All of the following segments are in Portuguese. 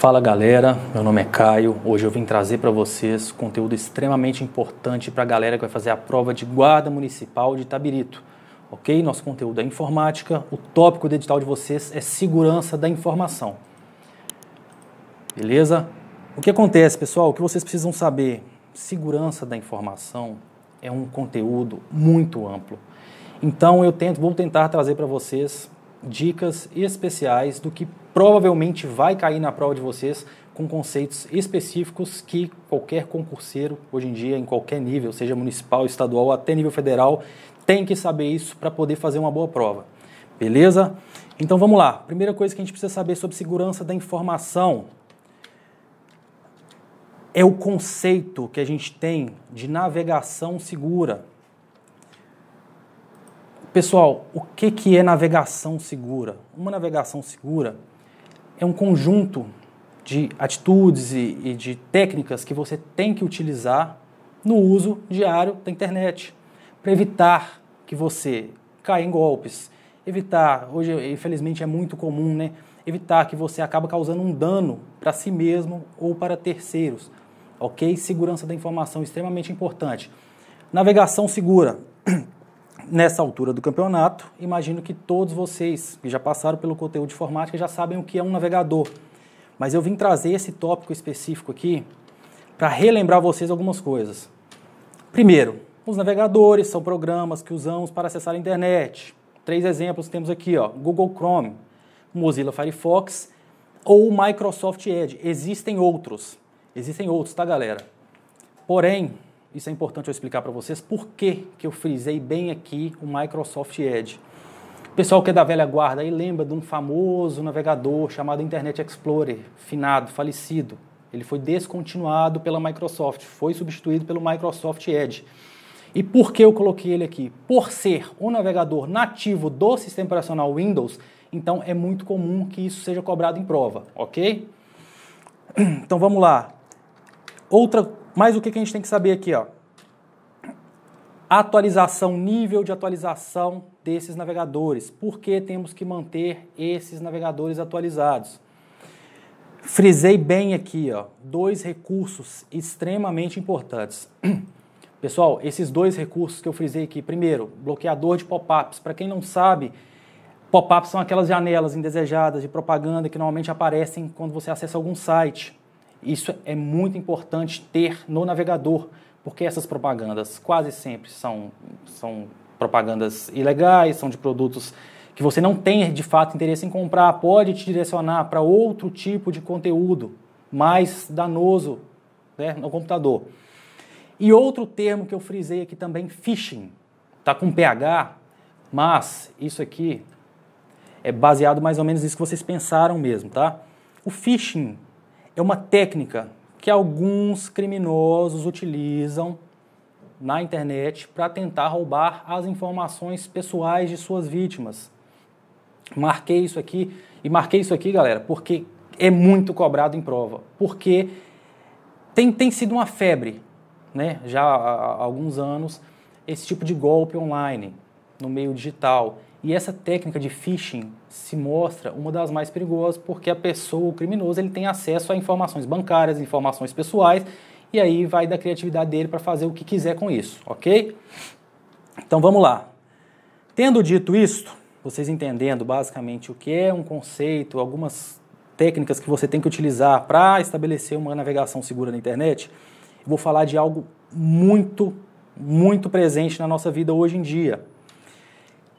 Fala galera, meu nome é Caio. Hoje eu vim trazer para vocês conteúdo extremamente importante para a galera que vai fazer a prova de guarda municipal de Tabirito, Ok? Nosso conteúdo é informática. O tópico do edital de vocês é segurança da informação. Beleza? O que acontece, pessoal? O que vocês precisam saber? Segurança da informação é um conteúdo muito amplo. Então eu tento, vou tentar trazer para vocês dicas especiais do que provavelmente vai cair na prova de vocês com conceitos específicos que qualquer concurseiro hoje em dia em qualquer nível, seja municipal, estadual, até nível federal, tem que saber isso para poder fazer uma boa prova. Beleza? Então vamos lá. Primeira coisa que a gente precisa saber sobre segurança da informação é o conceito que a gente tem de navegação segura. Pessoal, o que, que é navegação segura? Uma navegação segura é um conjunto de atitudes e, de técnicas que você tem que utilizar no uso diário da internet para evitar que você caia em golpes, evitar, hoje infelizmente é muito comum, né? Evitar que você acaba causando um dano para si mesmo ou para terceiros. OK? Segurança da informação extremamente importante. Navegação segura. Nessa altura do campeonato, imagino que todos vocês que já passaram pelo conteúdo de informática já sabem o que é um navegador. Mas eu vim trazer esse tópico específico aqui para relembrar vocês algumas coisas. Primeiro, os navegadores são programas que usamos para acessar a internet. Três exemplos temos aqui, ó, Google Chrome, Mozilla Firefox ou Microsoft Edge. Existem outros. Existem outros, tá, galera? Porém, isso é importante eu explicar para vocês por que, que eu frisei bem aqui o Microsoft Edge. O pessoal que é da velha guarda aí lembra de um famoso navegador chamado Internet Explorer, finado, falecido. Ele foi descontinuado pela Microsoft, foi substituído pelo Microsoft Edge. E por que eu coloquei ele aqui? Por ser um navegador nativo do sistema operacional Windows, então é muito comum que isso seja cobrado em prova, ok? Então vamos lá. Outra mas o que, que a gente tem que saber aqui, ó? Atualização, nível de atualização desses navegadores. Por que temos que manter esses navegadores atualizados? Frisei bem aqui, ó, dois recursos extremamente importantes. Pessoal, esses dois recursos que eu frisei aqui. Primeiro, bloqueador de pop-ups. Para quem não sabe, pop-ups são aquelas janelas indesejadas de propaganda que normalmente aparecem quando você acessa algum site. Isso é muito importante ter no navegador, porque essas propagandas quase sempre são, são propagandas ilegais, são de produtos que você não tem de fato interesse em comprar, pode te direcionar para outro tipo de conteúdo mais danoso né, no computador. E outro termo que eu frisei aqui também, phishing. Está com PH, mas isso aqui é baseado mais ou menos nisso que vocês pensaram mesmo, tá? O phishing é uma técnica que alguns criminosos utilizam na internet para tentar roubar as informações pessoais de suas vítimas. Marquei isso aqui e marquei isso aqui, galera, porque é muito cobrado em prova, porque tem, tem sido uma febre, né? Já há, há alguns anos esse tipo de golpe online no meio digital. E essa técnica de phishing se mostra uma das mais perigosas porque a pessoa, o criminoso, ele tem acesso a informações bancárias, informações pessoais, e aí vai da criatividade dele para fazer o que quiser com isso, ok? Então vamos lá. Tendo dito isto, vocês entendendo basicamente o que é um conceito, algumas técnicas que você tem que utilizar para estabelecer uma navegação segura na internet, eu vou falar de algo muito, muito presente na nossa vida hoje em dia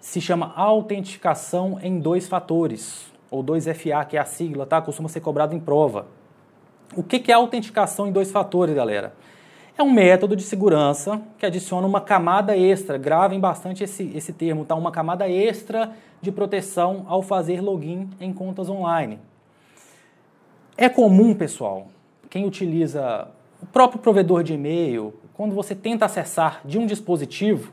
se chama autenticação em dois fatores, ou 2FA, que é a sigla, tá? Costuma ser cobrado em prova. O que é autenticação em dois fatores, galera? É um método de segurança que adiciona uma camada extra, gravem bastante esse, esse termo, tá? Uma camada extra de proteção ao fazer login em contas online. É comum, pessoal, quem utiliza o próprio provedor de e-mail, quando você tenta acessar de um dispositivo,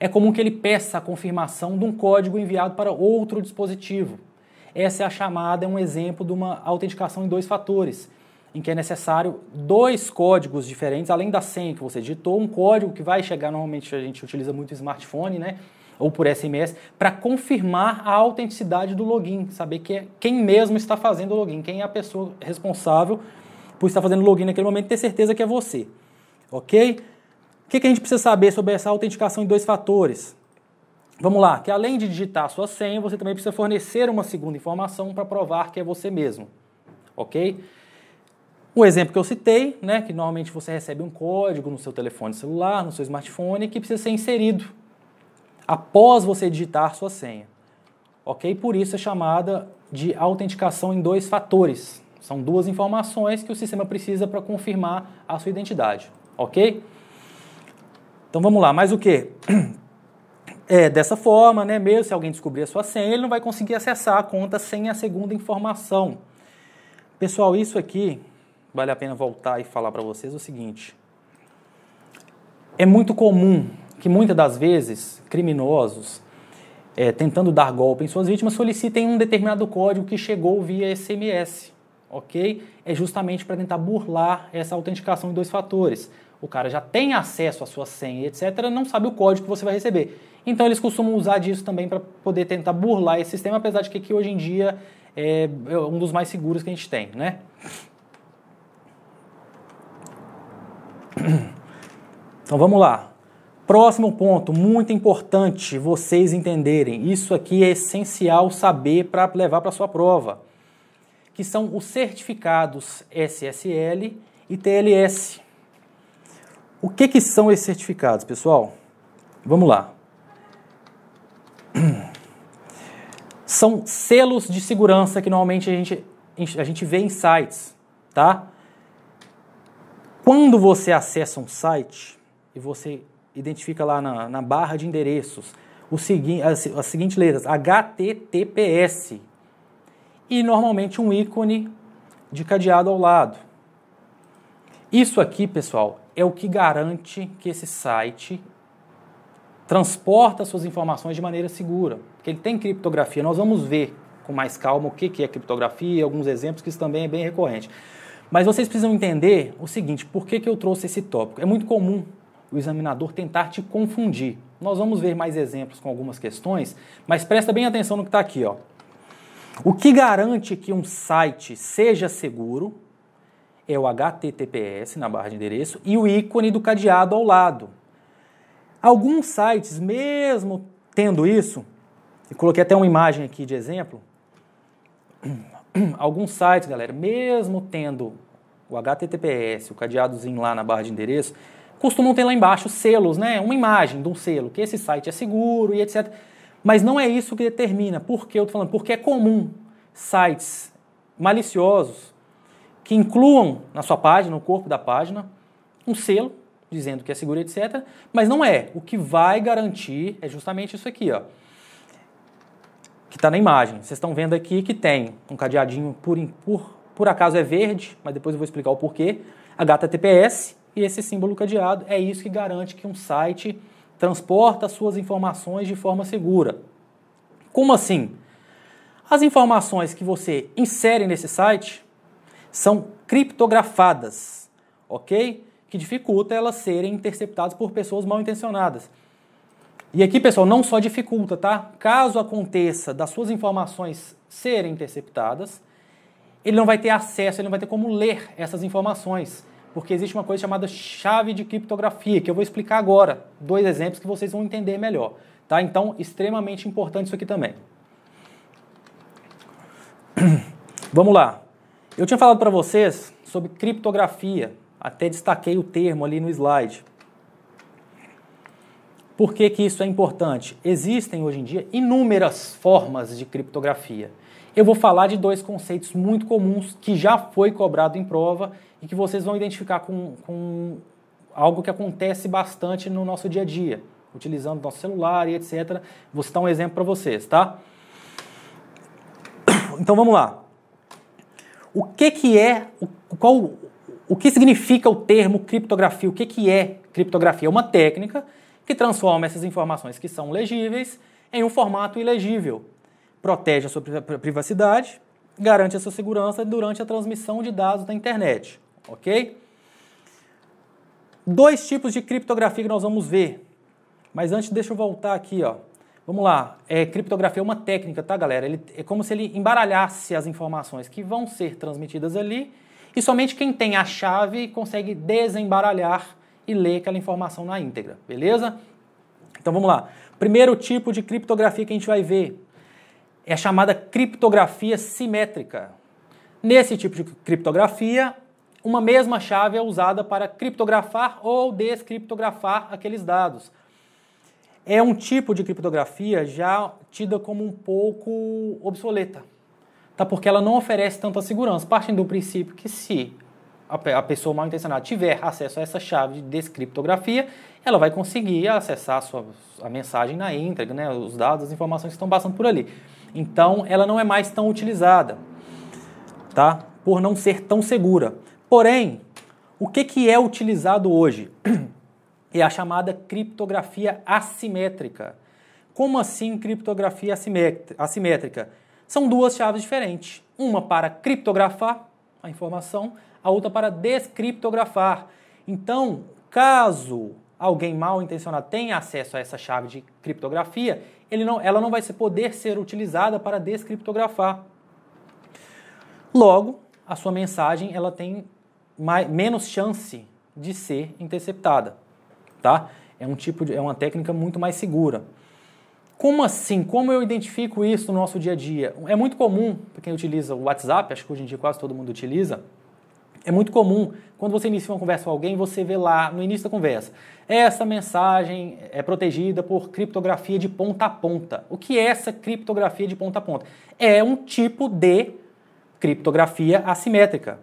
é comum que ele peça a confirmação de um código enviado para outro dispositivo. Essa é a chamada, é um exemplo de uma autenticação em dois fatores, em que é necessário dois códigos diferentes, além da senha que você digitou, um código que vai chegar, normalmente a gente utiliza muito smartphone, né? ou por SMS, para confirmar a autenticidade do login, saber que é quem mesmo está fazendo o login, quem é a pessoa responsável por estar fazendo o login naquele momento, ter certeza que é você. Ok? O que, que a gente precisa saber sobre essa autenticação em dois fatores? Vamos lá, que além de digitar a sua senha, você também precisa fornecer uma segunda informação para provar que é você mesmo, ok? O exemplo que eu citei, né, que normalmente você recebe um código no seu telefone celular, no seu smartphone, que precisa ser inserido após você digitar sua senha, ok? Por isso é chamada de autenticação em dois fatores. São duas informações que o sistema precisa para confirmar a sua identidade, ok? Então vamos lá, mais o que? É, dessa forma, né, mesmo se alguém descobrir a sua senha, ele não vai conseguir acessar a conta sem a segunda informação. Pessoal, isso aqui vale a pena voltar e falar para vocês o seguinte. É muito comum que muitas das vezes criminosos, é, tentando dar golpe em suas vítimas, solicitem um determinado código que chegou via SMS, ok? É justamente para tentar burlar essa autenticação em dois fatores o cara já tem acesso à sua senha, etc., não sabe o código que você vai receber. Então eles costumam usar disso também para poder tentar burlar esse sistema, apesar de que, que hoje em dia é, é um dos mais seguros que a gente tem, né? Então vamos lá. Próximo ponto, muito importante vocês entenderem. Isso aqui é essencial saber para levar para sua prova, que são os certificados SSL e TLS. O que, que são esses certificados, pessoal? Vamos lá. São selos de segurança que normalmente a gente, a gente vê em sites, tá? Quando você acessa um site e você identifica lá na, na barra de endereços o segui as, as seguintes letras, HTTPS, e normalmente um ícone de cadeado ao lado. Isso aqui, pessoal, é o que garante que esse site transporta suas informações de maneira segura, porque ele tem criptografia. Nós vamos ver com mais calma o que é criptografia, alguns exemplos que isso também é bem recorrente. Mas vocês precisam entender o seguinte, por que, que eu trouxe esse tópico? É muito comum o examinador tentar te confundir. Nós vamos ver mais exemplos com algumas questões, mas presta bem atenção no que está aqui. Ó. O que garante que um site seja seguro é o HTTPS na barra de endereço e o ícone do cadeado ao lado. Alguns sites, mesmo tendo isso, eu coloquei até uma imagem aqui de exemplo. Alguns sites, galera, mesmo tendo o HTTPS, o cadeadozinho lá na barra de endereço, costumam ter lá embaixo selos, né? Uma imagem de um selo, que esse site é seguro e etc. Mas não é isso que determina. Por que eu tô falando? Porque é comum sites maliciosos que incluam na sua página, no corpo da página, um selo dizendo que é seguro, etc. Mas não é. O que vai garantir é justamente isso aqui, ó, que está na imagem. Vocês estão vendo aqui que tem um cadeadinho por, por, por acaso é verde, mas depois eu vou explicar o porquê. HTTPS e esse símbolo cadeado é isso que garante que um site transporta suas informações de forma segura. Como assim? As informações que você insere nesse site são criptografadas, ok? Que dificulta elas serem interceptadas por pessoas mal intencionadas. E aqui, pessoal, não só dificulta, tá? Caso aconteça das suas informações serem interceptadas, ele não vai ter acesso, ele não vai ter como ler essas informações, porque existe uma coisa chamada chave de criptografia, que eu vou explicar agora, dois exemplos que vocês vão entender melhor, tá? Então, extremamente importante isso aqui também. Vamos lá. Eu tinha falado para vocês sobre criptografia, até destaquei o termo ali no slide. Por que, que isso é importante? Existem hoje em dia inúmeras formas de criptografia. Eu vou falar de dois conceitos muito comuns que já foi cobrado em prova e que vocês vão identificar com, com algo que acontece bastante no nosso dia a dia, utilizando nosso celular e etc. Vou citar um exemplo para vocês, tá? Então vamos lá o que, que é, o, qual, o que significa o termo criptografia, o que, que é criptografia? É uma técnica que transforma essas informações que são legíveis em um formato ilegível, protege a sua privacidade, garante a sua segurança durante a transmissão de dados da internet, ok? Dois tipos de criptografia que nós vamos ver, mas antes deixa eu voltar aqui, ó. Vamos lá. É, criptografia é uma técnica, tá, galera? Ele, é como se ele embaralhasse as informações que vão ser transmitidas ali e somente quem tem a chave consegue desembaralhar e ler aquela informação na íntegra, beleza? Então vamos lá. Primeiro tipo de criptografia que a gente vai ver é a chamada criptografia simétrica. Nesse tipo de criptografia, uma mesma chave é usada para criptografar ou descriptografar aqueles dados é um tipo de criptografia já tida como um pouco obsoleta, tá? porque ela não oferece tanta segurança, partindo do princípio que se a pessoa mal intencionada tiver acesso a essa chave de descriptografia, ela vai conseguir acessar a, sua, a mensagem na íntegra, né? os dados, as informações que estão passando por ali. Então, ela não é mais tão utilizada, tá? por não ser tão segura. Porém, o que, que é utilizado hoje? é a chamada criptografia assimétrica. Como assim criptografia assimétrica? São duas chaves diferentes. Uma para criptografar a informação, a outra para descriptografar. Então, caso alguém mal intencionado tenha acesso a essa chave de criptografia, não, ela não vai poder ser utilizada para descriptografar. Logo, a sua mensagem ela tem mais, menos chance de ser interceptada tá? É um tipo de, é uma técnica muito mais segura. Como assim? Como eu identifico isso no nosso dia a dia? É muito comum, para quem utiliza o WhatsApp, acho que hoje em dia quase todo mundo utiliza, é muito comum, quando você inicia uma conversa com alguém, você vê lá no início da conversa, essa mensagem é protegida por criptografia de ponta a ponta. O que é essa criptografia de ponta a ponta? É um tipo de criptografia assimétrica.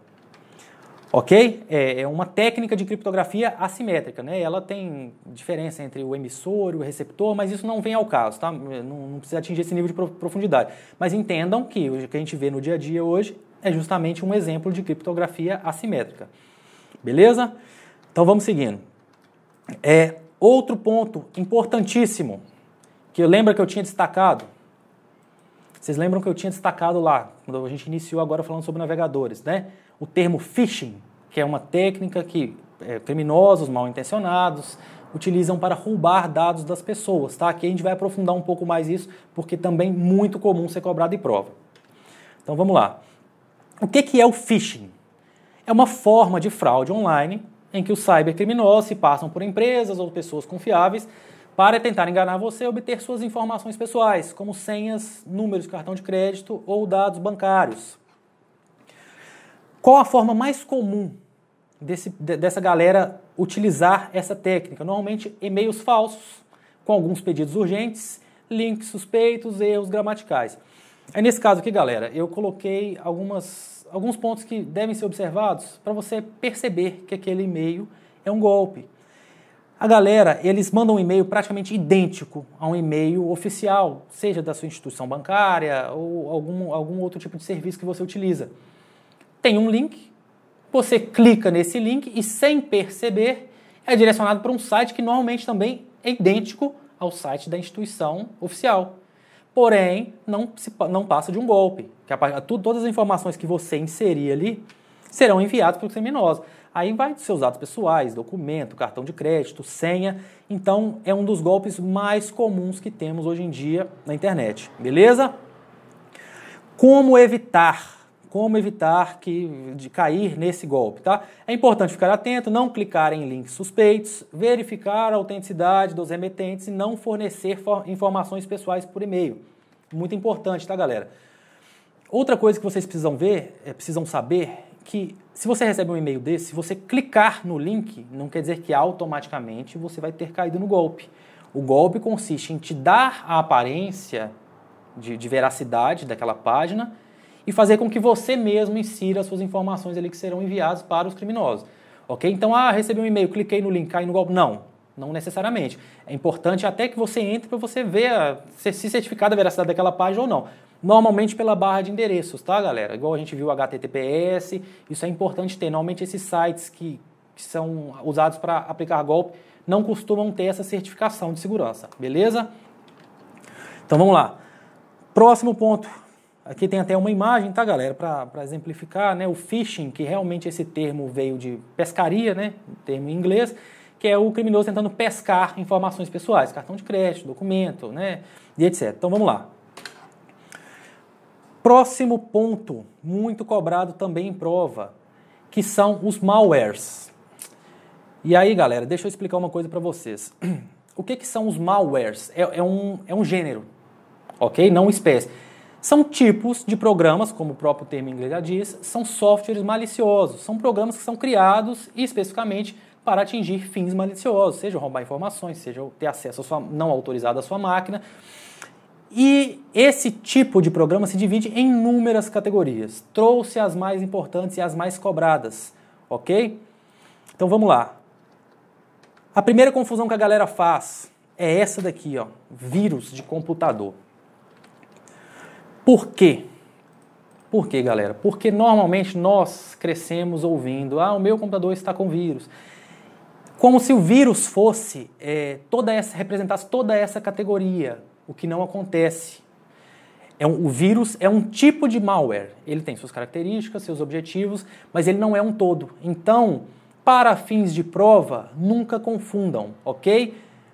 Ok? É, é uma técnica de criptografia assimétrica, né? Ela tem diferença entre o emissor e o receptor, mas isso não vem ao caso, tá? É, não, não precisa atingir esse nível de profundidade. Mas entendam que o que a gente vê no dia a dia hoje é justamente um exemplo de criptografia assimétrica. Beleza? Então vamos seguindo. É outro ponto importantíssimo que eu lembro que eu tinha destacado. Vocês lembram que eu tinha destacado lá, quando a gente iniciou agora falando sobre navegadores, né? o termo phishing, que é uma técnica que é, criminosos mal intencionados utilizam para roubar dados das pessoas. Tá? Aqui a gente vai aprofundar um pouco mais isso, porque também é muito comum ser cobrado de prova. Então vamos lá. O que, que é o phishing? É uma forma de fraude online em que os cybercriminosos se passam por empresas ou pessoas confiáveis para tentar enganar você e obter suas informações pessoais, como senhas, números de cartão de crédito ou dados bancários. Qual a forma mais comum desse, dessa galera utilizar essa técnica? Normalmente, e-mails falsos, com alguns pedidos urgentes, links suspeitos, erros gramaticais. É nesse caso aqui, galera, eu coloquei algumas, alguns pontos que devem ser observados para você perceber que aquele e-mail é um golpe. A galera, eles mandam um e-mail praticamente idêntico a um e-mail oficial, seja da sua instituição bancária ou algum, algum outro tipo de serviço que você utiliza tem um link, você clica nesse link e, sem perceber, é direcionado para um site que normalmente também é idêntico ao site da instituição oficial. Porém, não, se, não passa de um golpe. Que a, todas as informações que você inserir ali serão enviadas para o criminoso. Aí vai dos seus dados pessoais, documento, cartão de crédito, senha. Então, é um dos golpes mais comuns que temos hoje em dia na internet. Beleza? Como evitar como evitar que, de cair nesse golpe. Tá? É importante ficar atento, não clicar em links suspeitos, verificar a autenticidade dos remetentes e não fornecer informações pessoais por e-mail. Muito importante, tá, galera? Outra coisa que vocês precisam ver, é, precisam saber, que se você recebe um e-mail desse, se você clicar no link, não quer dizer que automaticamente você vai ter caído no golpe. O golpe consiste em te dar a aparência de, de veracidade daquela página e fazer com que você mesmo insira as suas informações ali que serão enviadas para os criminosos. Ok? Então, ah, recebi um e-mail, cliquei no link, caí no golpe. Não, não necessariamente. É importante até que você entre para você ver a, se certificado a veracidade daquela página ou não. Normalmente pela barra de endereços, tá, galera? Igual a gente viu HTTPS, isso é importante ter. Normalmente esses sites que, que são usados para aplicar golpe não costumam ter essa certificação de segurança, beleza? Então vamos lá. Próximo ponto, Aqui tem até uma imagem, tá, galera, para exemplificar, né? O phishing, que realmente esse termo veio de pescaria, né? Um termo em inglês, que é o criminoso tentando pescar informações pessoais, cartão de crédito, documento, né? E etc. Então vamos lá. Próximo ponto, muito cobrado também em prova, que são os malwares. E aí, galera, deixa eu explicar uma coisa para vocês. O que, que são os malwares? É, é, um, é um gênero, ok? Não espécie. São tipos de programas, como o próprio termo em inglês já diz, são softwares maliciosos. São programas que são criados especificamente para atingir fins maliciosos, seja roubar informações, seja ter acesso sua, não autorizado à sua máquina. E esse tipo de programa se divide em inúmeras categorias. Trouxe as mais importantes e as mais cobradas, ok? Então vamos lá. A primeira confusão que a galera faz é essa daqui, ó, vírus de computador. Por quê? Por quê, galera? Porque normalmente nós crescemos ouvindo: ah, o meu computador está com vírus. Como se o vírus fosse é, toda essa, representasse toda essa categoria, o que não acontece. É um, o vírus é um tipo de malware. Ele tem suas características, seus objetivos, mas ele não é um todo. Então, para fins de prova, nunca confundam, ok?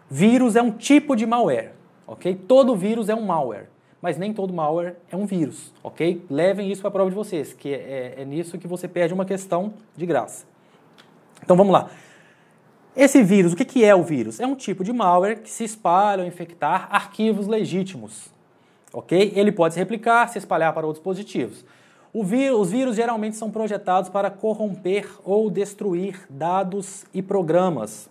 Vírus é um tipo de malware, ok? Todo vírus é um malware mas nem todo malware é um vírus, ok? Levem isso para a prova de vocês, que é, é, é, nisso que você perde uma questão de graça. Então vamos lá. Esse vírus, o que, que é o vírus? É um tipo de malware que se espalha ou infectar arquivos legítimos, ok? Ele pode se replicar, se espalhar para outros dispositivos. Vírus, os vírus geralmente são projetados para corromper ou destruir dados e programas.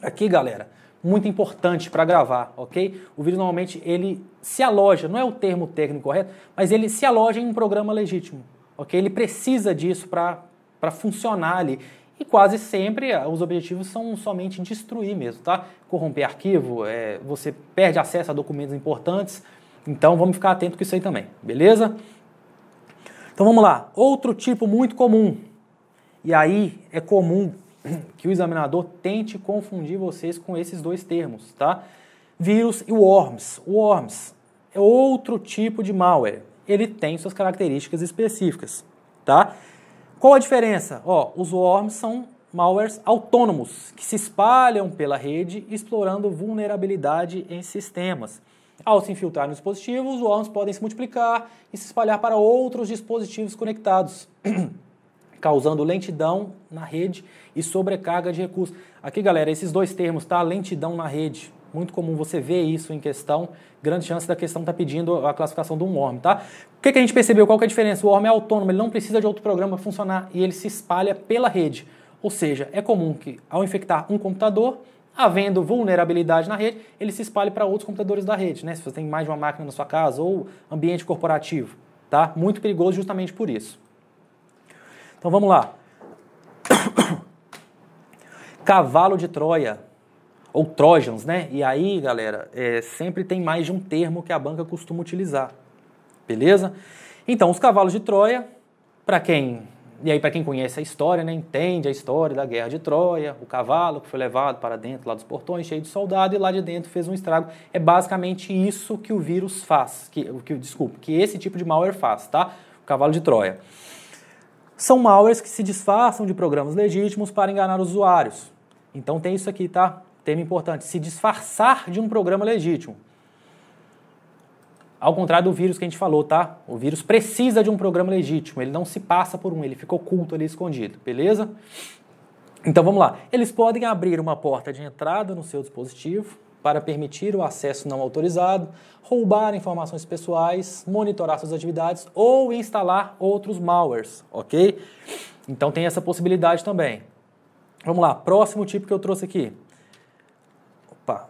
Aqui, galera, muito importante para gravar, ok? O vídeo normalmente ele se aloja, não é o termo técnico correto, mas ele se aloja em um programa legítimo, ok? Ele precisa disso para funcionar ali. E quase sempre ah, os objetivos são somente destruir mesmo, tá? Corromper arquivo, é, você perde acesso a documentos importantes, então vamos ficar atento com isso aí também, beleza? Então vamos lá. Outro tipo muito comum, e aí é comum que o examinador tente confundir vocês com esses dois termos, tá? Vírus e worms. Worms é outro tipo de malware. Ele tem suas características específicas, tá? Qual a diferença? Ó, os worms são malwares autônomos que se espalham pela rede explorando vulnerabilidade em sistemas. Ao se infiltrar nos dispositivos, os worms podem se multiplicar e se espalhar para outros dispositivos conectados. causando lentidão na rede e sobrecarga de recursos. Aqui, galera, esses dois termos, tá? Lentidão na rede. Muito comum você ver isso em questão. Grande chance da questão estar tá pedindo a classificação de um worm, tá? O que, que a gente percebeu? Qual que é a diferença? O worm é autônomo, ele não precisa de outro programa para funcionar e ele se espalha pela rede. Ou seja, é comum que ao infectar um computador, havendo vulnerabilidade na rede, ele se espalhe para outros computadores da rede, né? Se você tem mais de uma máquina na sua casa ou ambiente corporativo, tá? Muito perigoso justamente por isso. Então vamos lá. Cavalo de Troia, ou Trojans, né? E aí, galera, é, sempre tem mais de um termo que a banca costuma utilizar, beleza? Então, os cavalos de Troia, para quem e aí para quem conhece a história, né, entende a história da guerra de Troia, o cavalo que foi levado para dentro lá dos portões cheio de soldado e lá de dentro fez um estrago. É basicamente isso que o vírus faz, que, que desculpa, que esse tipo de malware faz, tá? O cavalo de Troia são malwares que se disfarçam de programas legítimos para enganar usuários. Então tem isso aqui, tá? Tema importante, se disfarçar de um programa legítimo. Ao contrário do vírus que a gente falou, tá? O vírus precisa de um programa legítimo, ele não se passa por um, ele fica oculto ali escondido, beleza? Então vamos lá. Eles podem abrir uma porta de entrada no seu dispositivo, para permitir o acesso não autorizado, roubar informações pessoais, monitorar suas atividades ou instalar outros malwares, ok? Então tem essa possibilidade também. Vamos lá, próximo tipo que eu trouxe aqui. Opa.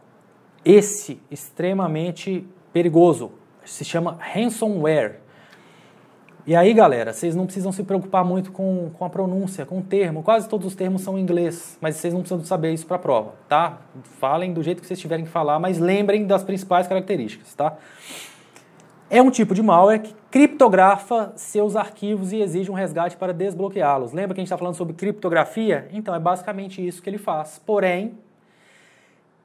Esse extremamente perigoso se chama ransomware. E aí, galera, vocês não precisam se preocupar muito com, com a pronúncia, com o termo. Quase todos os termos são em inglês, mas vocês não precisam saber isso para a prova, tá? Falem do jeito que vocês tiverem que falar, mas lembrem das principais características, tá? É um tipo de malware que criptografa seus arquivos e exige um resgate para desbloqueá-los. Lembra que a gente está falando sobre criptografia? Então é basicamente isso que ele faz. Porém,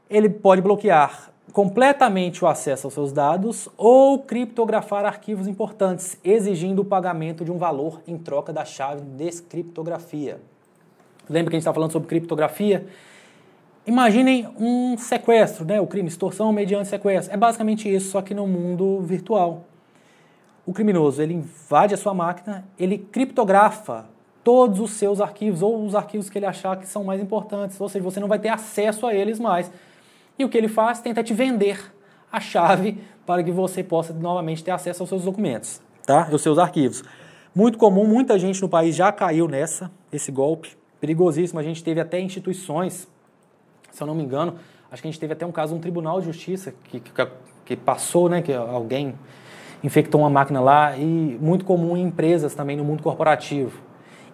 ele pode bloquear completamente o acesso aos seus dados ou criptografar arquivos importantes, exigindo o pagamento de um valor em troca da chave de descriptografia. Lembra que a gente está falando sobre criptografia? Imaginem um sequestro, né? o crime extorsão mediante sequestro. É basicamente isso, só que no mundo virtual. O criminoso ele invade a sua máquina, ele criptografa todos os seus arquivos ou os arquivos que ele achar que são mais importantes, ou seja, você não vai ter acesso a eles mais e o que ele faz? Tenta te vender a chave para que você possa novamente ter acesso aos seus documentos, tá? Os seus arquivos. Muito comum, muita gente no país já caiu nessa, esse golpe. Perigosíssimo, a gente teve até instituições, se eu não me engano, acho que a gente teve até um caso, um tribunal de justiça que, que, que passou, né, que alguém infectou uma máquina lá e muito comum em empresas também no mundo corporativo.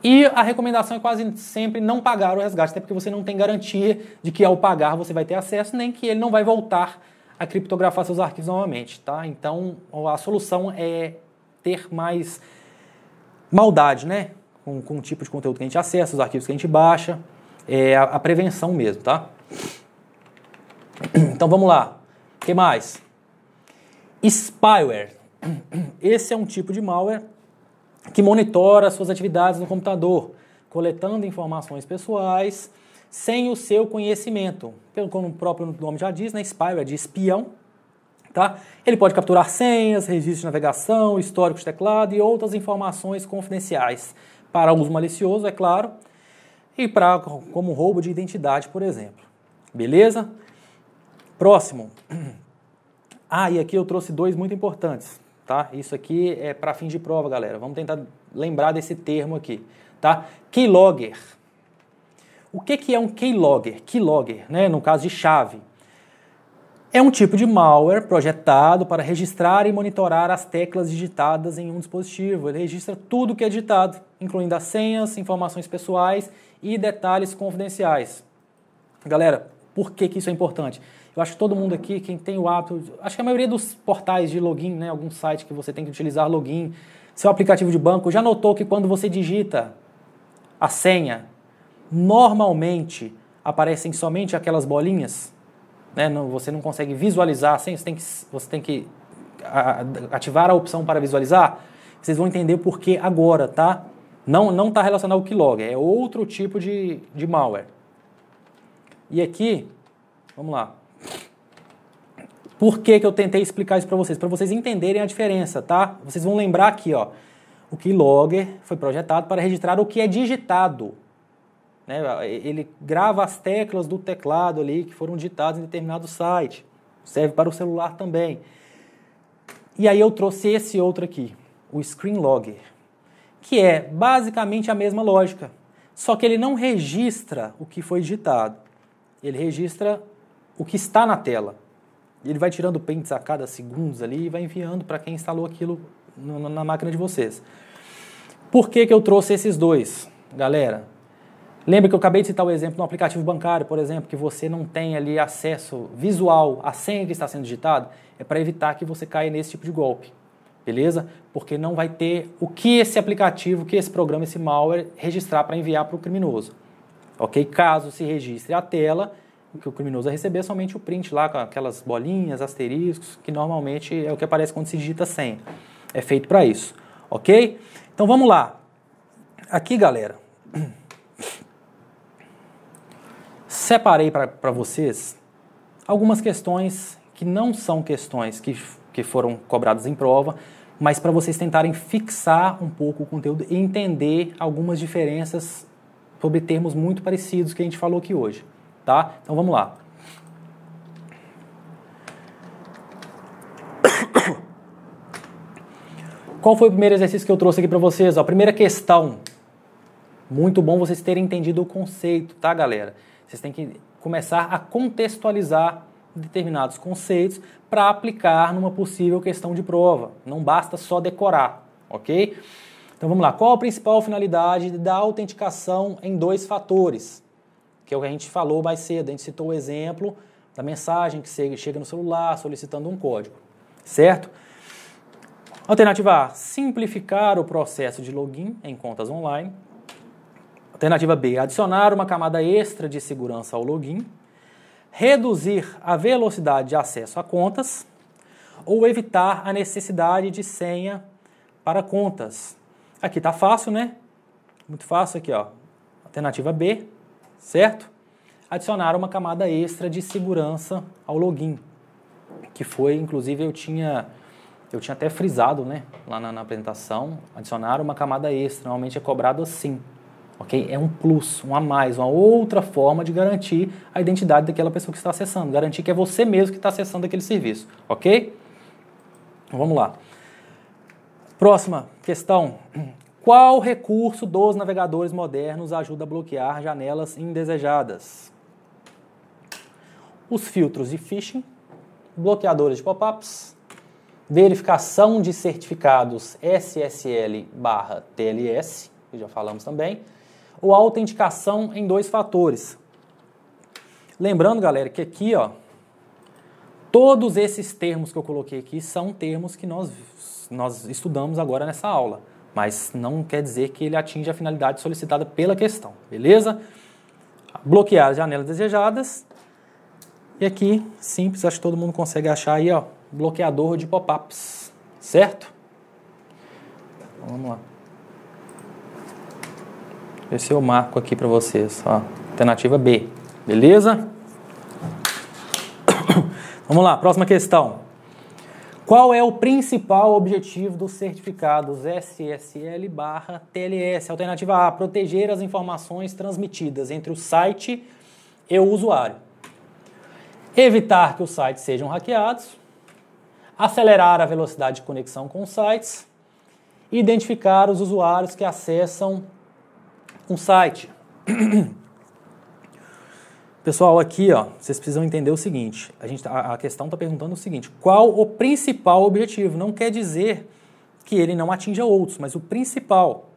E a recomendação é quase sempre não pagar o resgate, até porque você não tem garantia de que ao pagar você vai ter acesso, nem que ele não vai voltar a criptografar seus arquivos novamente, tá? Então, a solução é ter mais maldade, né? Com, com o tipo de conteúdo que a gente acessa, os arquivos que a gente baixa, é a, a prevenção mesmo, tá? Então, vamos lá. O que mais? Spyware. Esse é um tipo de malware que monitora suas atividades no computador, coletando informações pessoais sem o seu conhecimento. Pelo como o próprio nome já diz, né? Spyware é de espião. Tá? Ele pode capturar senhas, registros de navegação, histórico de teclado e outras informações confidenciais para uso malicioso, é claro, e para como roubo de identidade, por exemplo. Beleza? Próximo. Ah, e aqui eu trouxe dois muito importantes tá? Isso aqui é para fins de prova, galera. Vamos tentar lembrar desse termo aqui, tá? Keylogger. O que, que é um keylogger? Keylogger, né? No caso de chave. É um tipo de malware projetado para registrar e monitorar as teclas digitadas em um dispositivo. Ele registra tudo que é digitado, incluindo as senhas, informações pessoais e detalhes confidenciais. Galera, por que, que isso é importante? Eu acho que todo mundo aqui, quem tem o hábito, acho que a maioria dos portais de login, né, algum site que você tem que utilizar login, seu aplicativo de banco, já notou que quando você digita a senha, normalmente aparecem somente aquelas bolinhas? Né? Não, você não consegue visualizar a senha, você tem que, você tem que ativar a opção para visualizar. Vocês vão entender por que agora, tá? Não não está relacionado ao Keylogger, é outro tipo de, de malware. E aqui, vamos lá. Por que, que eu tentei explicar isso para vocês? Para vocês entenderem a diferença, tá? Vocês vão lembrar aqui, ó. O keylogger foi projetado para registrar o que é digitado. Né? Ele grava as teclas do teclado ali que foram digitadas em determinado site. Serve para o celular também. E aí eu trouxe esse outro aqui, o screen logger, que é basicamente a mesma lógica, só que ele não registra o que foi digitado. Ele registra o que está na tela ele vai tirando prints a cada segundos ali e vai enviando para quem instalou aquilo no, na máquina de vocês. Por que, que eu trouxe esses dois, galera? Lembra que eu acabei de citar o exemplo no aplicativo bancário, por exemplo, que você não tem ali acesso visual à senha que está sendo digitada? É para evitar que você caia nesse tipo de golpe, beleza? Porque não vai ter o que esse aplicativo, que esse programa, esse malware registrar para enviar para o criminoso, ok? Caso se registre a tela, o que o criminoso vai é receber é somente o print lá com aquelas bolinhas, asteriscos, que normalmente é o que aparece quando se digita senha. É feito para isso, ok? Então vamos lá. Aqui, galera, separei para vocês algumas questões que não são questões que, que foram cobradas em prova, mas para vocês tentarem fixar um pouco o conteúdo e entender algumas diferenças sobre termos muito parecidos que a gente falou aqui hoje tá? Então vamos lá. Qual foi o primeiro exercício que eu trouxe aqui para vocês? a primeira questão. Muito bom vocês terem entendido o conceito, tá, galera? Vocês têm que começar a contextualizar determinados conceitos para aplicar numa possível questão de prova. Não basta só decorar, ok? Então vamos lá. Qual a principal finalidade da autenticação em dois fatores? que é o que a gente falou mais cedo. A gente citou o exemplo da mensagem que chega no celular solicitando um código, certo? Alternativa A, simplificar o processo de login em contas online. Alternativa B, adicionar uma camada extra de segurança ao login. Reduzir a velocidade de acesso a contas ou evitar a necessidade de senha para contas. Aqui está fácil, né? Muito fácil aqui, ó. Alternativa B, certo? Adicionaram uma camada extra de segurança ao login, que foi, inclusive, eu tinha, eu tinha até frisado né, lá na, na apresentação, adicionaram uma camada extra, normalmente é cobrado assim, ok? É um plus, um a mais, uma outra forma de garantir a identidade daquela pessoa que está acessando, garantir que é você mesmo que está acessando aquele serviço, ok? Vamos lá. Próxima questão. Qual recurso dos navegadores modernos ajuda a bloquear janelas indesejadas? Os filtros de phishing, bloqueadores de pop-ups, verificação de certificados SSL/TLS, que já falamos também, ou autenticação em dois fatores. Lembrando, galera, que aqui, ó, todos esses termos que eu coloquei aqui são termos que nós, nós estudamos agora nessa aula mas não quer dizer que ele atinja a finalidade solicitada pela questão, beleza? Bloquear as janelas desejadas. E aqui, simples, acho que todo mundo consegue achar aí, ó, bloqueador de pop-ups, certo? Então, vamos lá. Esse eu marco aqui para vocês, ó. Alternativa B, beleza? Vamos lá, próxima questão. Qual é o principal objetivo dos certificados SSL barra TLS? Alternativa A, proteger as informações transmitidas entre o site e o usuário. Evitar que os sites sejam hackeados. Acelerar a velocidade de conexão com os sites. Identificar os usuários que acessam um site. Pessoal, aqui ó, vocês precisam entender o seguinte: a, gente, a, tá, a questão está perguntando o seguinte: qual o principal objetivo? Não quer dizer que ele não atinja outros, mas o principal,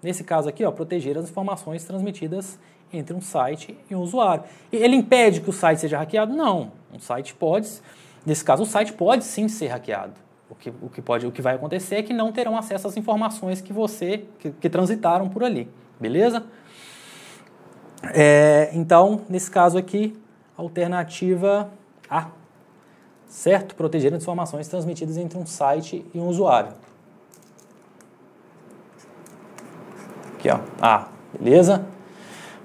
nesse caso aqui, ó, proteger as informações transmitidas entre um site e um usuário. Ele impede que o site seja hackeado? Não. Um site pode, nesse caso, o site pode sim ser hackeado. O que, o que, pode, o que vai acontecer é que não terão acesso às informações que você que, que transitaram por ali. Beleza? É, então, nesse caso aqui, alternativa A, certo? Proteger as informações transmitidas entre um site e um usuário. Aqui, ó, A, beleza?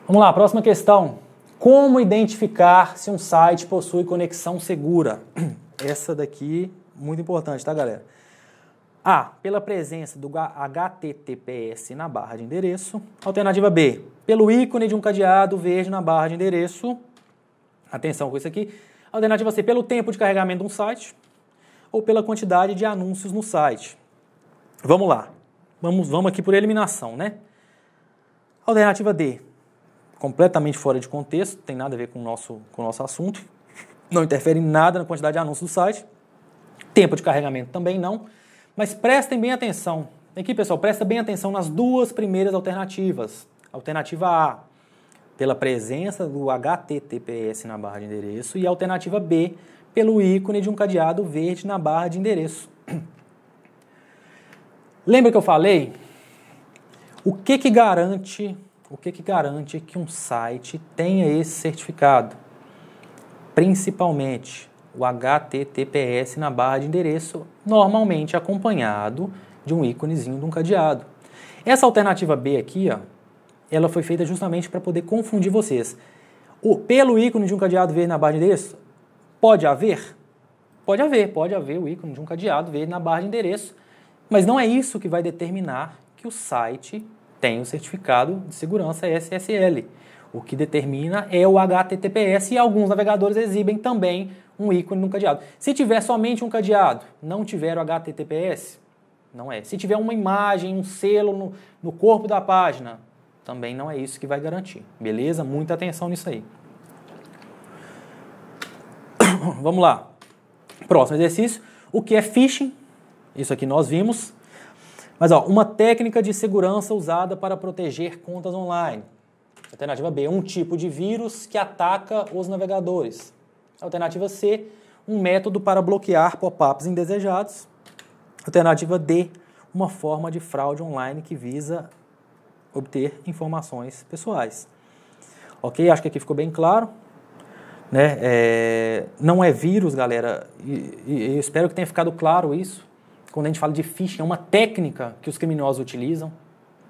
Vamos lá, próxima questão. Como identificar se um site possui conexão segura? Essa daqui, muito importante, tá, galera? A. Pela presença do HTTPS na barra de endereço. Alternativa B. Pelo ícone de um cadeado verde na barra de endereço. Atenção com isso aqui. Alternativa C. Pelo tempo de carregamento de um site. Ou pela quantidade de anúncios no site. Vamos lá. Vamos, vamos aqui por eliminação, né? Alternativa D. Completamente fora de contexto, tem nada a ver com o nosso, com o nosso assunto. Não interfere em nada na quantidade de anúncios do site. Tempo de carregamento também não. Mas prestem bem atenção. Aqui, pessoal, presta bem atenção nas duas primeiras alternativas. Alternativa A, pela presença do HTTPS na barra de endereço, e alternativa B, pelo ícone de um cadeado verde na barra de endereço. Lembra que eu falei? O que que garante, o que que garante que um site tenha esse certificado? Principalmente o HTTPS na barra de endereço, normalmente acompanhado de um íconezinho de um cadeado. Essa alternativa B aqui, ó, ela foi feita justamente para poder confundir vocês. O, pelo ícone de um cadeado verde na barra de endereço, pode haver? Pode haver, pode haver o ícone de um cadeado verde na barra de endereço, mas não é isso que vai determinar que o site tem o certificado de segurança SSL. O que determina é o HTTPS e alguns navegadores exibem também um ícone no cadeado. Se tiver somente um cadeado, não tiver o HTTPS, não é. Se tiver uma imagem, um selo no, no corpo da página, também não é isso que vai garantir. Beleza? Muita atenção nisso aí. Vamos lá. Próximo exercício. O que é phishing? Isso aqui nós vimos. Mas ó, uma técnica de segurança usada para proteger contas online. Alternativa B, um tipo de vírus que ataca os navegadores. Alternativa C, um método para bloquear pop-ups indesejados. Alternativa D, uma forma de fraude online que visa obter informações pessoais. Ok? Acho que aqui ficou bem claro. Né? É, não é vírus, galera. E, e, eu espero que tenha ficado claro isso. Quando a gente fala de phishing, é uma técnica que os criminosos utilizam.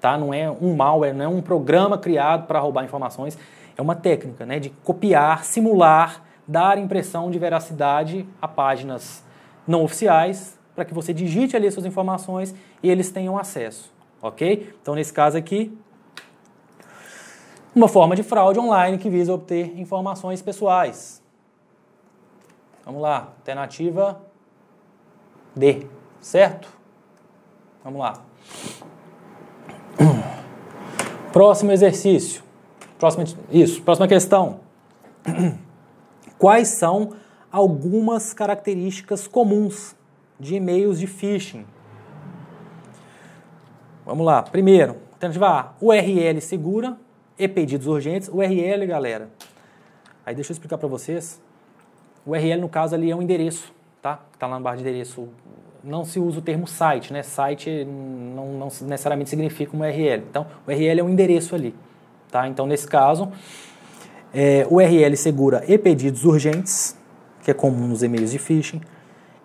Tá? Não é um malware, não é um programa criado para roubar informações. É uma técnica né? de copiar, simular dar impressão de veracidade a páginas não oficiais, para que você digite ali suas informações e eles tenham acesso, ok? Então, nesse caso aqui, uma forma de fraude online que visa obter informações pessoais. Vamos lá, alternativa D, certo? Vamos lá. Próximo exercício. Próxima, isso, próxima questão. quais são algumas características comuns de e-mails de phishing. Vamos lá. Primeiro, alternativa A, URL segura e pedidos urgentes. URL, galera. Aí deixa eu explicar para vocês. URL, no caso, ali é um endereço, tá? Está lá na barra de endereço. Não se usa o termo site, né? Site não, não necessariamente significa um URL. Então, o URL é um endereço ali, tá? Então, nesse caso, é, URL segura e pedidos urgentes, que é comum nos e-mails de phishing.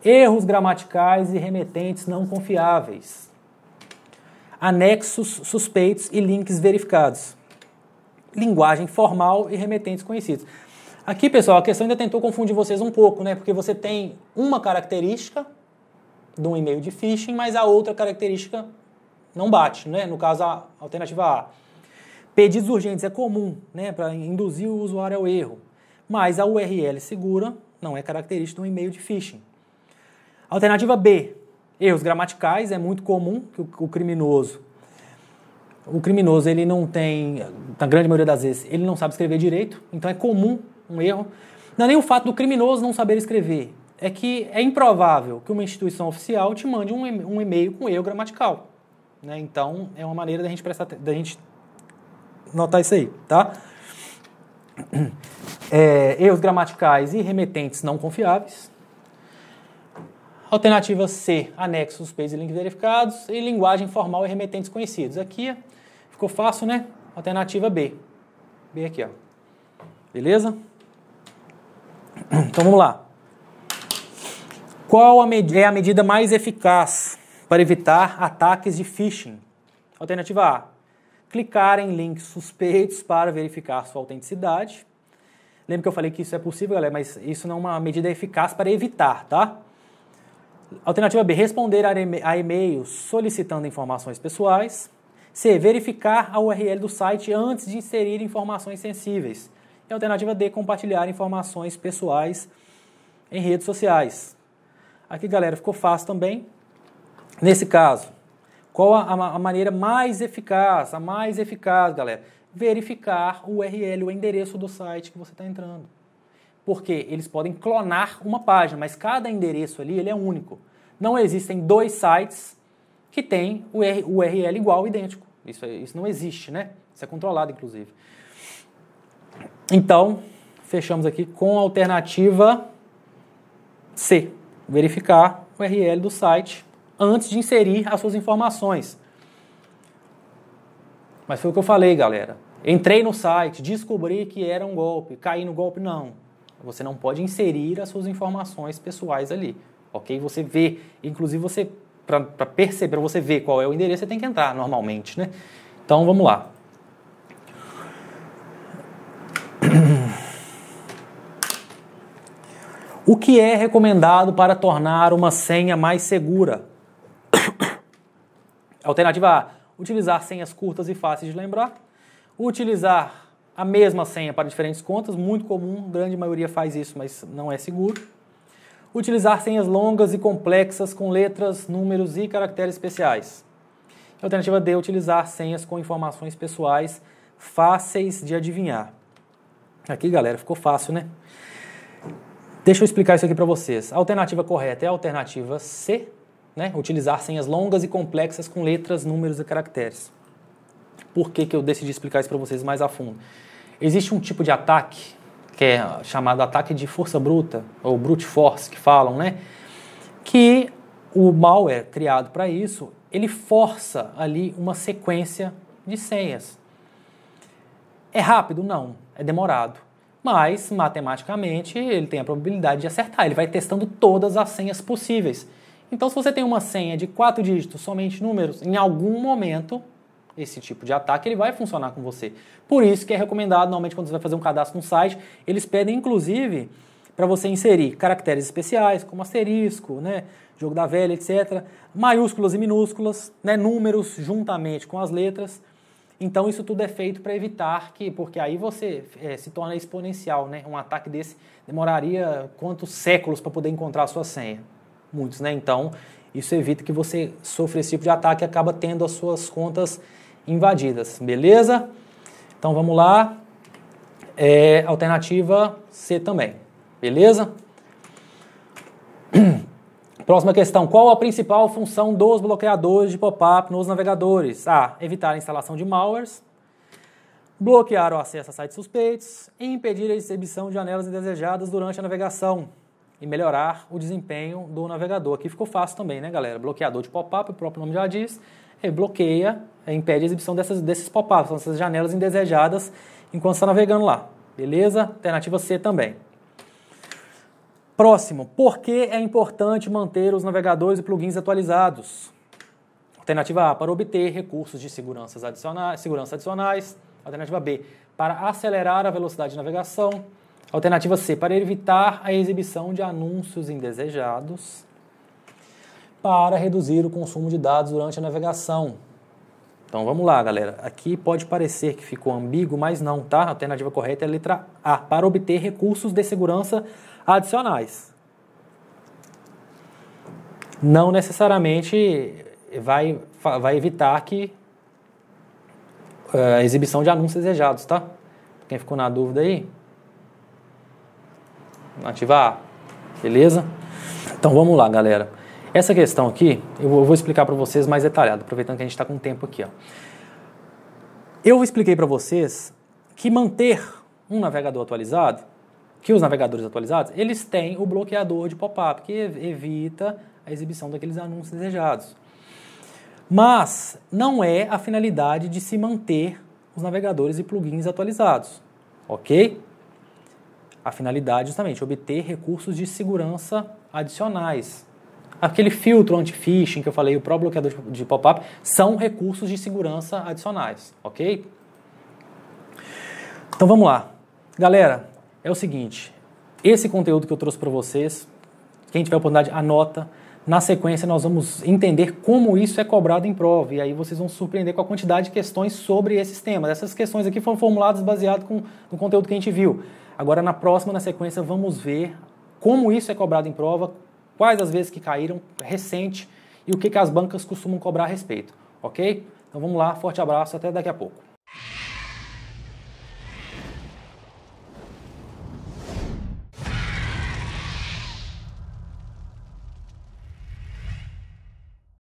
Erros gramaticais e remetentes não confiáveis. Anexos suspeitos e links verificados. Linguagem formal e remetentes conhecidos. Aqui, pessoal, a questão ainda tentou confundir vocês um pouco, né? Porque você tem uma característica de um e-mail de phishing, mas a outra característica não bate, né? No caso, a alternativa A. Pedidos urgentes é comum, né, para induzir o usuário ao erro, mas a URL segura não é característica de um e-mail de phishing. Alternativa B, erros gramaticais, é muito comum que o criminoso o criminoso ele não tem, na grande maioria das vezes, ele não sabe escrever direito, então é comum um erro. Não é nem o fato do criminoso não saber escrever, é que é improvável que uma instituição oficial te mande um, e-mail com erro gramatical. Né? Então é uma maneira da gente prestar, da gente notar isso aí, tá? É, erros gramaticais e remetentes não confiáveis. Alternativa C, anexos, peitos e links verificados. E linguagem formal e remetentes conhecidos. Aqui ficou fácil, né? Alternativa B. B aqui, ó. Beleza? Então vamos lá. Qual a é a medida mais eficaz para evitar ataques de phishing? Alternativa A, clicar em links suspeitos para verificar sua autenticidade. Lembra que eu falei que isso é possível, galera, mas isso não é uma medida eficaz para evitar, tá? Alternativa B, responder a e-mails solicitando informações pessoais. C, verificar a URL do site antes de inserir informações sensíveis. E alternativa D, compartilhar informações pessoais em redes sociais. Aqui, galera, ficou fácil também. Nesse caso, qual a, a, maneira mais eficaz? A mais eficaz, galera, verificar o URL, o endereço do site que você está entrando. Porque eles podem clonar uma página, mas cada endereço ali ele é único. Não existem dois sites que têm o URL igual, idêntico. Isso, isso não existe, né? Isso é controlado, inclusive. Então, fechamos aqui com a alternativa C. Verificar o URL do site antes de inserir as suas informações. Mas foi o que eu falei, galera. Entrei no site, descobri que era um golpe, caí no golpe, não. Você não pode inserir as suas informações pessoais ali, ok? Você vê, inclusive você, para perceber, para você ver qual é o endereço, você tem que entrar normalmente, né? Então, vamos lá. O que é recomendado para tornar uma senha mais segura? Alternativa A, utilizar senhas curtas e fáceis de lembrar. Utilizar a mesma senha para diferentes contas, muito comum, grande maioria faz isso, mas não é seguro. Utilizar senhas longas e complexas com letras, números e caracteres especiais. Alternativa D, utilizar senhas com informações pessoais fáceis de adivinhar. Aqui, galera, ficou fácil, né? Deixa eu explicar isso aqui para vocês. A alternativa correta é a alternativa C, né? utilizar senhas longas e complexas com letras, números e caracteres. Por que, que eu decidi explicar isso para vocês mais a fundo? Existe um tipo de ataque, que é chamado ataque de força bruta, ou brute force, que falam, né? Que o malware criado para isso, ele força ali uma sequência de senhas. É rápido? Não. É demorado. Mas, matematicamente, ele tem a probabilidade de acertar. Ele vai testando todas as senhas possíveis. Então, se você tem uma senha de quatro dígitos, somente números, em algum momento, esse tipo de ataque ele vai funcionar com você. Por isso que é recomendado, normalmente, quando você vai fazer um cadastro no site, eles pedem, inclusive, para você inserir caracteres especiais, como asterisco, né, jogo da velha, etc., maiúsculas e minúsculas, né, números juntamente com as letras. Então, isso tudo é feito para evitar que, porque aí você é, se torna exponencial, né? Um ataque desse demoraria quantos séculos para poder encontrar a sua senha muitos, né? Então, isso evita que você sofra esse tipo de ataque e acaba tendo as suas contas invadidas, beleza? Então, vamos lá. É, alternativa C também, beleza? Próxima questão: qual a principal função dos bloqueadores de pop-up nos navegadores? A. Evitar a instalação de malwares. Bloquear o acesso a sites suspeitos. Impedir a exibição de janelas indesejadas durante a navegação e melhorar o desempenho do navegador. Aqui ficou fácil também, né, galera? Bloqueador de pop-up, o próprio nome já diz, é, bloqueia, é, impede a exibição dessas, desses pop-ups, são essas janelas indesejadas enquanto está navegando lá. Beleza? Alternativa C também. Próximo, por que é importante manter os navegadores e plugins atualizados? Alternativa A, para obter recursos de adicionais, segurança adicionais. Alternativa B, para acelerar a velocidade de navegação. Alternativa C, para evitar a exibição de anúncios indesejados. Para reduzir o consumo de dados durante a navegação. Então vamos lá, galera. Aqui pode parecer que ficou ambíguo, mas não, tá? A alternativa correta é a letra A, para obter recursos de segurança adicionais. Não necessariamente vai, vai evitar que eh, a exibição de anúncios desejados, tá? Quem ficou na dúvida aí? ativar Beleza? Então vamos lá, galera. Essa questão aqui, eu vou explicar para vocês mais detalhado, aproveitando que a gente está com tempo aqui. Ó. Eu expliquei para vocês que manter um navegador atualizado, que os navegadores atualizados, eles têm o bloqueador de pop-up, que evita a exibição daqueles anúncios desejados. Mas não é a finalidade de se manter os navegadores e plugins atualizados, ok? A finalidade, justamente, obter recursos de segurança adicionais. Aquele filtro anti-phishing que eu falei, o próprio bloqueador de pop-up, são recursos de segurança adicionais, ok? Então vamos lá. Galera, é o seguinte: esse conteúdo que eu trouxe para vocês, quem tiver oportunidade, anota. Na sequência, nós vamos entender como isso é cobrado em prova. E aí vocês vão surpreender com a quantidade de questões sobre esses temas. Essas questões aqui foram formuladas baseado com, no conteúdo que a gente viu. Agora, na próxima, na sequência, vamos ver como isso é cobrado em prova, quais as vezes que caíram recente e o que, que as bancas costumam cobrar a respeito, ok? Então vamos lá, forte abraço, até daqui a pouco.